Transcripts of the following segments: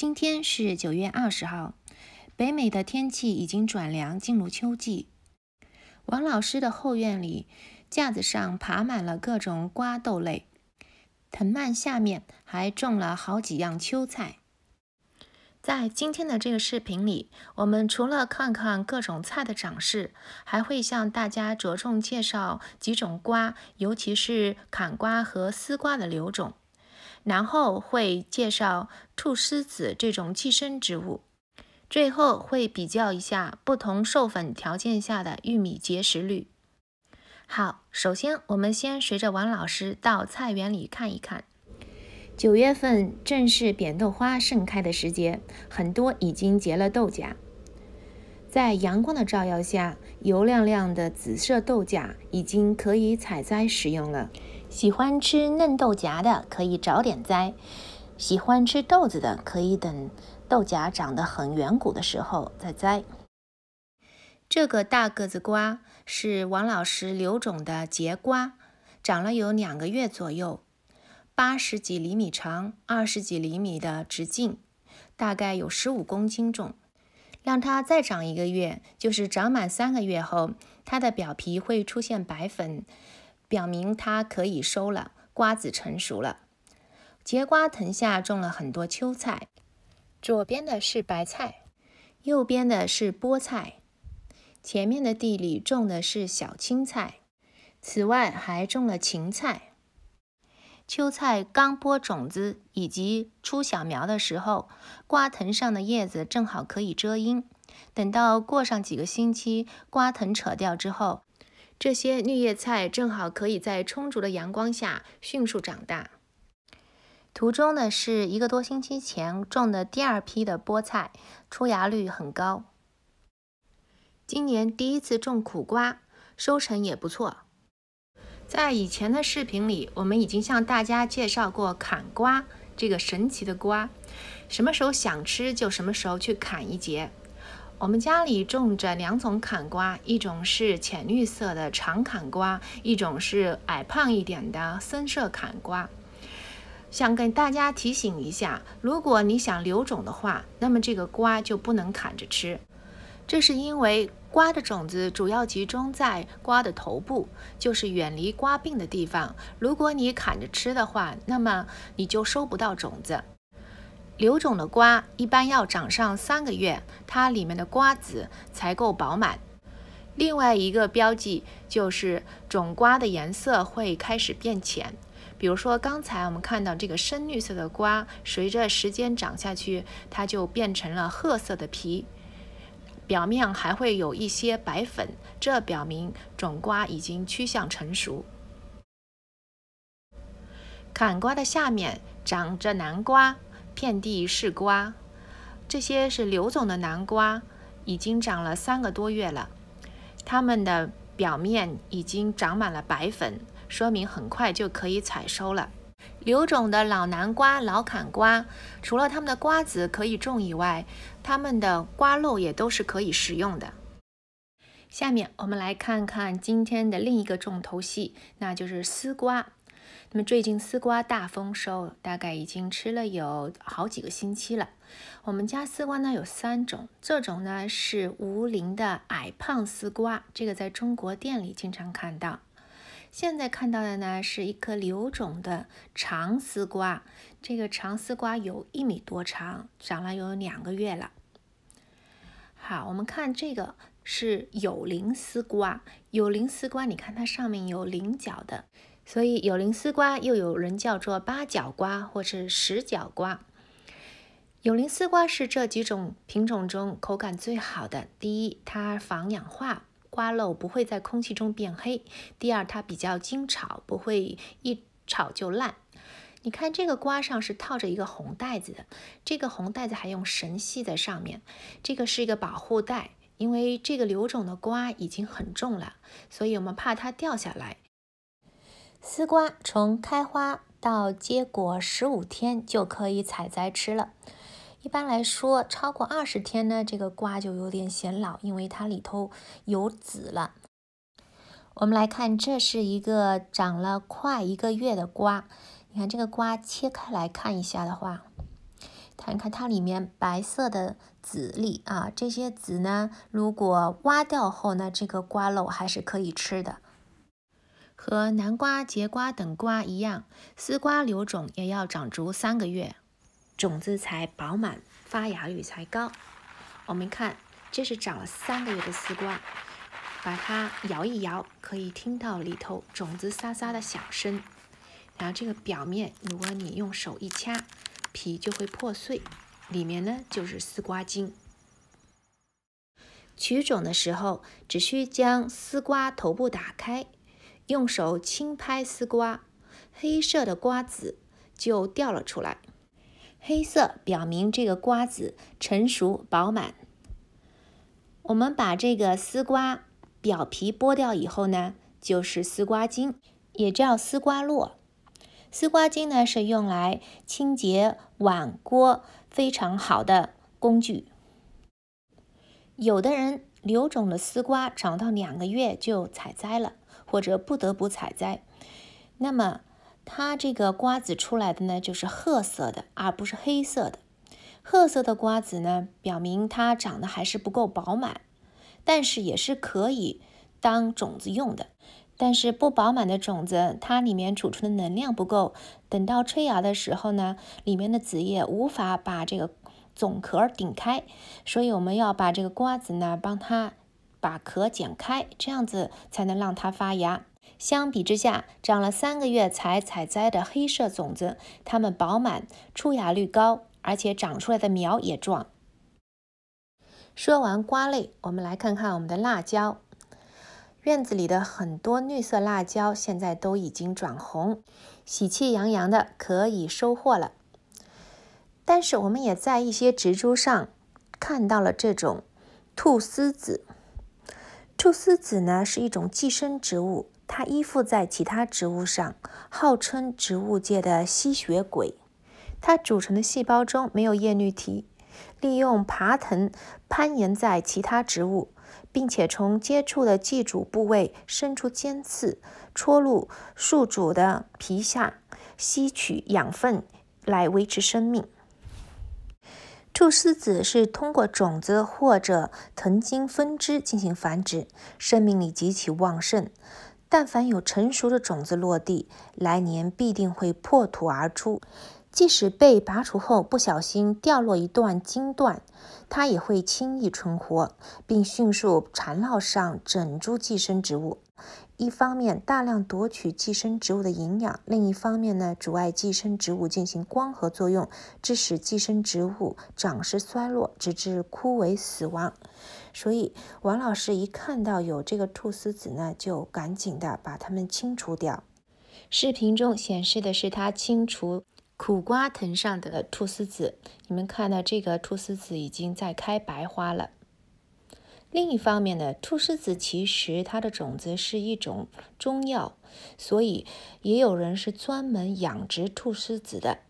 今天是九月二十号，北美的天气已经转凉，进入秋季。王老师的后院里，架子上爬满了各种瓜豆类，藤蔓下面还种了好几样秋菜。在今天的这个视频里，我们除了看看各种菜的长势，还会向大家着重介绍几种瓜，尤其是坎瓜和丝瓜的留种。然后会介绍菟丝子这种寄生植物，最后会比较一下不同授粉条件下的玉米结实率。好，首先我们先随着王老师到菜园里看一看。九月份正是扁豆花盛开的时节，很多已经结了豆荚。在阳光的照耀下，油亮亮的紫色豆荚已经可以采摘食用了。喜欢吃嫩豆荚的可以早点栽，喜欢吃豆子的可以等豆荚长得很圆鼓的时候再栽。这个大个子瓜是王老师留种的结瓜，长了有两个月左右，八十几厘米长，二十几厘米的直径，大概有十五公斤重。让它再长一个月，就是长满三个月后，它的表皮会出现白粉。表明它可以收了，瓜子成熟了。结瓜藤下种了很多秋菜，左边的是白菜，右边的是菠菜，前面的地里种的是小青菜，此外还种了芹菜。秋菜刚播种子以及出小苗的时候，瓜藤上的叶子正好可以遮阴。等到过上几个星期，瓜藤扯掉之后。这些绿叶菜正好可以在充足的阳光下迅速长大。图中呢是一个多星期前种的第二批的菠菜，出芽率很高。今年第一次种苦瓜，收成也不错。在以前的视频里，我们已经向大家介绍过砍瓜这个神奇的瓜，什么时候想吃就什么时候去砍一节。我们家里种着两种砍瓜，一种是浅绿色的长砍瓜，一种是矮胖一点的深色砍瓜。想给大家提醒一下，如果你想留种的话，那么这个瓜就不能砍着吃。这是因为瓜的种子主要集中在瓜的头部，就是远离瓜病的地方。如果你砍着吃的话，那么你就收不到种子。留种的瓜一般要长上三个月，它里面的瓜子才够饱满。另外一个标记就是种瓜的颜色会开始变浅，比如说刚才我们看到这个深绿色的瓜，随着时间长下去，它就变成了褐色的皮，表面还会有一些白粉，这表明种瓜已经趋向成熟。砍瓜的下面长着南瓜。遍地是瓜，这些是刘总的南瓜，已经长了三个多月了，它们的表面已经长满了白粉，说明很快就可以采收了。刘总的老南瓜、老坎瓜，除了它们的瓜子可以种以外，它们的瓜肉也都是可以食用的。下面我们来看看今天的另一个重头戏，那就是丝瓜。那么最近丝瓜大丰收，大概已经吃了有好几个星期了。我们家丝瓜呢有三种，这种呢是无鳞的矮胖丝瓜，这个在中国店里经常看到。现在看到的呢是一颗留种的长丝瓜，这个长丝瓜有一米多长，长了有两个月了。好，我们看这个是有鳞丝瓜，有鳞丝瓜，你看它上面有鳞角的。所以有鳞丝瓜又有人叫做八角瓜或是十角瓜。有鳞丝瓜是这几种品种中口感最好的。第一，它防氧化，瓜肉不会在空气中变黑；第二，它比较经炒，不会一炒就烂。你看这个瓜上是套着一个红袋子的，这个红袋子还用绳系在上面，这个是一个保护袋，因为这个留种的瓜已经很重了，所以我们怕它掉下来。丝瓜从开花到结果十五天就可以采摘吃了。一般来说，超过二十天呢，这个瓜就有点显老，因为它里头有籽了。我们来看，这是一个长了快一个月的瓜。你看这个瓜切开来看一下的话，你看它里面白色的籽粒啊，这些籽呢，如果挖掉后呢，这个瓜蒌还是可以吃的。和南瓜、节瓜等瓜一样，丝瓜留种也要长足三个月，种子才饱满，发芽率才高。我们看，这是长了三个月的丝瓜，把它摇一摇，可以听到里头种子沙沙的响声。然后这个表面，如果你用手一掐，皮就会破碎，里面呢就是丝瓜精。取种的时候，只需将丝瓜头部打开。用手轻拍丝瓜，黑色的瓜子就掉了出来。黑色表明这个瓜子成熟饱满。我们把这个丝瓜表皮剥掉以后呢，就是丝瓜筋，也叫丝瓜络。丝瓜筋呢是用来清洁碗锅非常好的工具。有的人留种的丝瓜长到两个月就采摘了。或者不得不采摘，那么它这个瓜子出来的呢，就是褐色的，而不是黑色的。褐色的瓜子呢，表明它长得还是不够饱满，但是也是可以当种子用的。但是不饱满的种子，它里面储存的能量不够，等到催芽的时候呢，里面的子叶无法把这个种壳顶开，所以我们要把这个瓜子呢，帮它。把壳剪开，这样子才能让它发芽。相比之下，长了三个月才采摘的黑色种子，它们饱满，出芽率高，而且长出来的苗也壮。说完瓜类，我们来看看我们的辣椒。院子里的很多绿色辣椒现在都已经转红，喜气洋洋的，可以收获了。但是我们也在一些植株上看到了这种菟丝子。菟丝子呢是一种寄生植物，它依附在其他植物上，号称植物界的吸血鬼。它组成的细胞中没有叶绿体，利用爬藤攀岩在其他植物，并且从接触的寄主部位伸出尖刺，戳入宿主的皮下，吸取养分来维持生命。树丝子是通过种子或者藤茎分支进行繁殖，生命力极其旺盛。但凡有成熟的种子落地，来年必定会破土而出。即使被拔除后，不小心掉落一段茎段，它也会轻易存活，并迅速缠绕上整株寄生植物。一方面大量夺取寄生植物的营养，另一方面呢，阻碍寄生植物进行光合作用，致使寄生植物长势衰落，直至枯萎死亡。所以，王老师一看到有这个菟丝子呢，就赶紧的把它们清除掉。视频中显示的是他清除。苦瓜藤上的菟丝子，你们看到这个菟丝子已经在开白花了。另一方面呢，菟丝子其实它的种子是一种中药，所以也有人是专门养殖菟丝子的。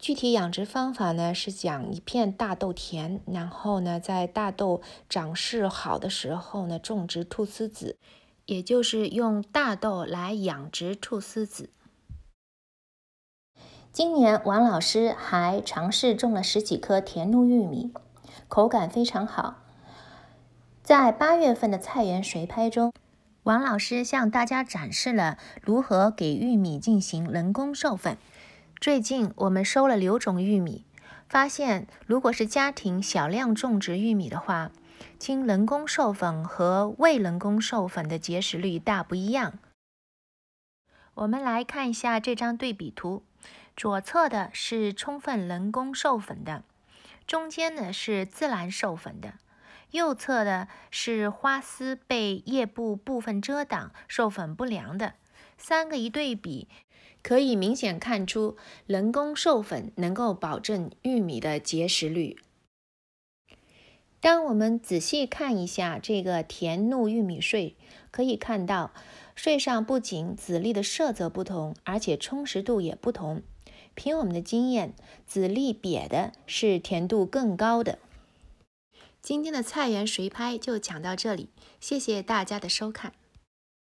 具体养殖方法呢，是讲一片大豆田，然后呢，在大豆长势好的时候呢，种植菟丝子，也就是用大豆来养殖菟丝子。今年王老师还尝试种了十几棵甜糯玉米，口感非常好。在八月份的菜园随拍中，王老师向大家展示了如何给玉米进行人工授粉。最近我们收了六种玉米，发现如果是家庭小量种植玉米的话，经人工授粉和未人工授粉的结实率大不一样。我们来看一下这张对比图。左侧的是充分人工授粉的，中间呢是自然授粉的，右侧的是花丝被叶部部分遮挡，授粉不良的。三个一对比，可以明显看出人工授粉能够保证玉米的结实率。当我们仔细看一下这个甜糯玉米穗，可以看到穗上不仅籽粒的色泽不同，而且充实度也不同。凭我们的经验，籽粒瘪的是甜度更高的。今天的菜园随拍就讲到这里，谢谢大家的收看。